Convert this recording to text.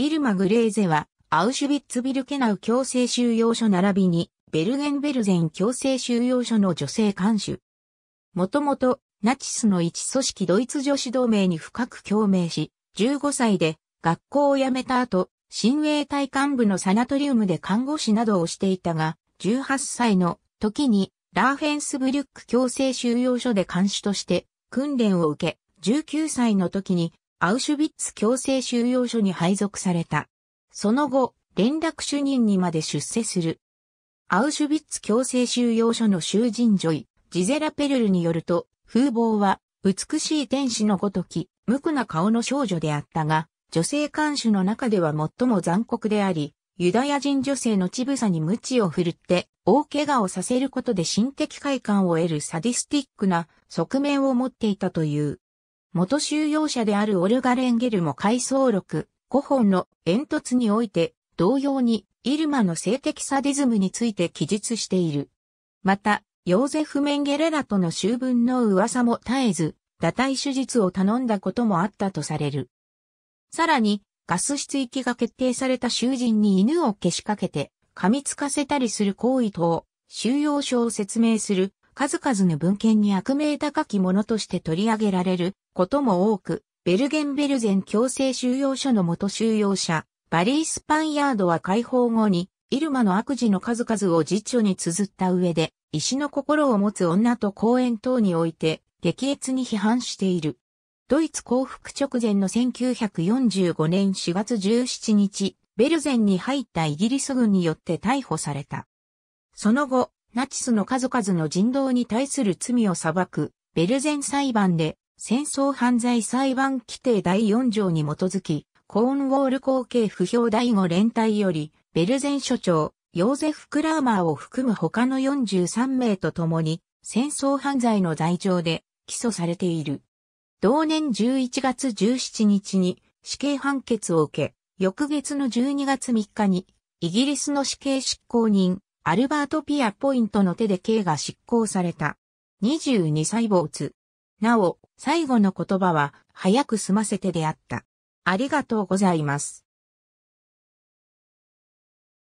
イルマ・グレーゼは、アウシュビッツビルケナウ強制収容所並びに、ベルゲンベルゼン強制収容所の女性監守。もともと、ナチスの一組織ドイツ女子同盟に深く共鳴し、15歳で学校を辞めた後、親衛隊幹部のサナトリウムで看護師などをしていたが、18歳の時にラーフェンスブリュック強制収容所で監守として訓練を受け、19歳の時にアウシュビッツ強制収容所に配属された。その後、連絡主任にまで出世する。アウシュビッツ強制収容所の囚人女医、ジゼラ・ペルルによると、風貌は、美しい天使のごとき、無垢な顔の少女であったが、女性看守の中では最も残酷であり、ユダヤ人女性の乳房に鞭を振るって、大怪我をさせることで心的快感を得るサディスティックな側面を持っていたという。元収容者であるオルガレンゲルも回想録古本の煙突において同様にイルマの性的サディズムについて記述している。また、ヨーゼフ・メンゲレラとの修文の噂も絶えず、堕胎手術を頼んだこともあったとされる。さらに、ガス室きが決定された囚人に犬をけしかけて、噛みつかせたりする行為等、収容所を説明する数々の文献に悪名高きものとして取り上げられることも多く、ベルゲンベルゼン強制収容所の元収容者、バリー・スパンヤードは解放後に、イルマの悪事の数々を実著に綴った上で、石の心を持つ女と公園等において、激烈に批判している。ドイツ降伏直前の1945年4月17日、ベルゼンに入ったイギリス軍によって逮捕された。その後、ナチスの数々の人道に対する罪を裁く、ベルゼン裁判で、戦争犯罪裁判規定第4条に基づき、コーンウォール後継不評第5連隊より、ベルゼン所長、ヨーゼフ・クラーマーを含む他の43名と共に、戦争犯罪の罪状で起訴されている。同年11月17日に死刑判決を受け、翌月の12月3日にイギリスの死刑執行人アルバート・ピアポイントの手で刑が執行された。22歳没。なお、最後の言葉は、早く済ませてであった。ありがとうございます。